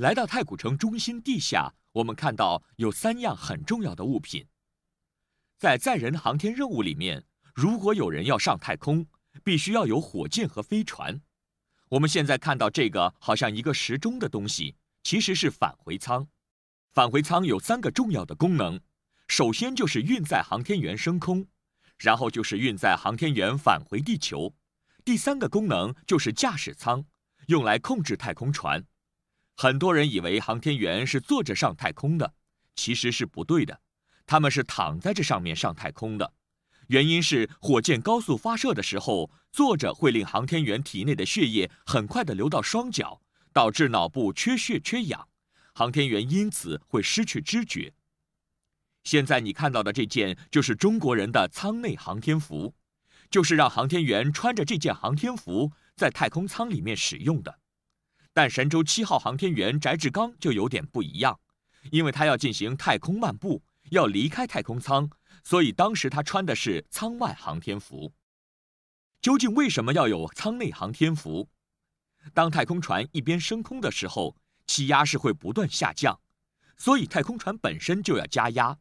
来到太古城中心地下，我们看到有三样很重要的物品。在载人航天任务里面，如果有人要上太空，必须要有火箭和飞船。我们现在看到这个好像一个时钟的东西，其实是返回舱。返回舱有三个重要的功能：首先就是运载航天员升空，然后就是运载航天员返回地球。第三个功能就是驾驶舱，用来控制太空船。很多人以为航天员是坐着上太空的，其实是不对的。他们是躺在这上面上太空的，原因是火箭高速发射的时候，坐着会令航天员体内的血液很快的流到双脚，导致脑部缺血缺氧，航天员因此会失去知觉。现在你看到的这件就是中国人的舱内航天服，就是让航天员穿着这件航天服在太空舱里面使用的。但神舟七号航天员翟志刚就有点不一样，因为他要进行太空漫步，要离开太空舱，所以当时他穿的是舱外航天服。究竟为什么要有舱内航天服？当太空船一边升空的时候，气压是会不断下降，所以太空船本身就要加压。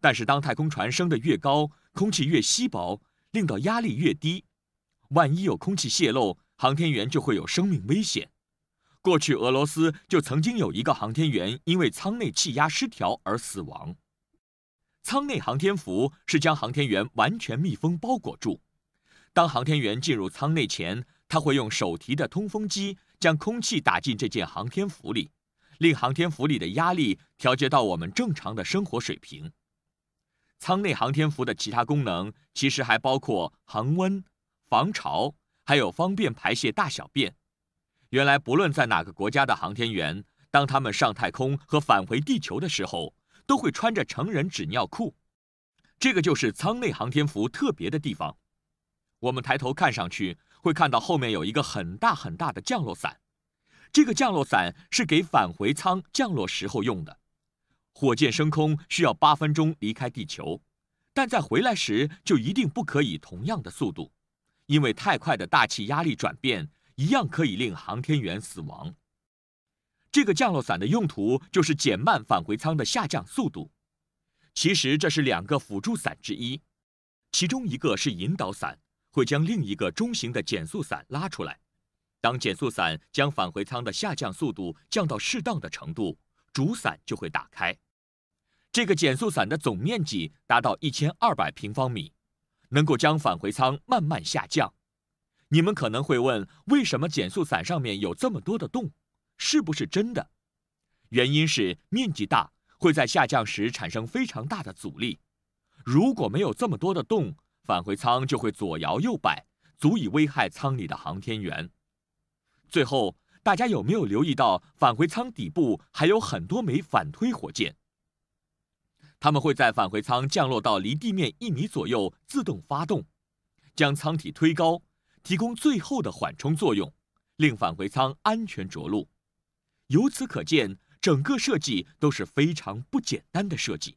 但是当太空船升得越高，空气越稀薄，令到压力越低，万一有空气泄漏，航天员就会有生命危险。过去，俄罗斯就曾经有一个航天员因为舱内气压失调而死亡。舱内航天服是将航天员完全密封包裹住。当航天员进入舱内前，他会用手提的通风机将空气打进这件航天服里，令航天服里的压力调节到我们正常的生活水平。舱内航天服的其他功能其实还包括恒温、防潮，还有方便排泄大小便。原来，不论在哪个国家的航天员，当他们上太空和返回地球的时候，都会穿着成人纸尿裤。这个就是舱内航天服特别的地方。我们抬头看上去，会看到后面有一个很大很大的降落伞。这个降落伞是给返回舱降落时候用的。火箭升空需要八分钟离开地球，但在回来时就一定不可以同样的速度，因为太快的大气压力转变。一样可以令航天员死亡。这个降落伞的用途就是减慢返回舱的下降速度。其实这是两个辅助伞之一，其中一个是引导伞，会将另一个中型的减速伞拉出来。当减速伞将返回舱的下降速度降到适当的程度，主伞就会打开。这个减速伞的总面积达到一千二百平方米，能够将返回舱慢慢下降。你们可能会问，为什么减速伞上面有这么多的洞？是不是真的？原因是面积大会在下降时产生非常大的阻力。如果没有这么多的洞，返回舱就会左摇右摆，足以危害舱里的航天员。最后，大家有没有留意到返回舱底部还有很多枚反推火箭？它们会在返回舱降落到离地面一米左右自动发动，将舱体推高。提供最后的缓冲作用，令返回舱安全着陆。由此可见，整个设计都是非常不简单的设计。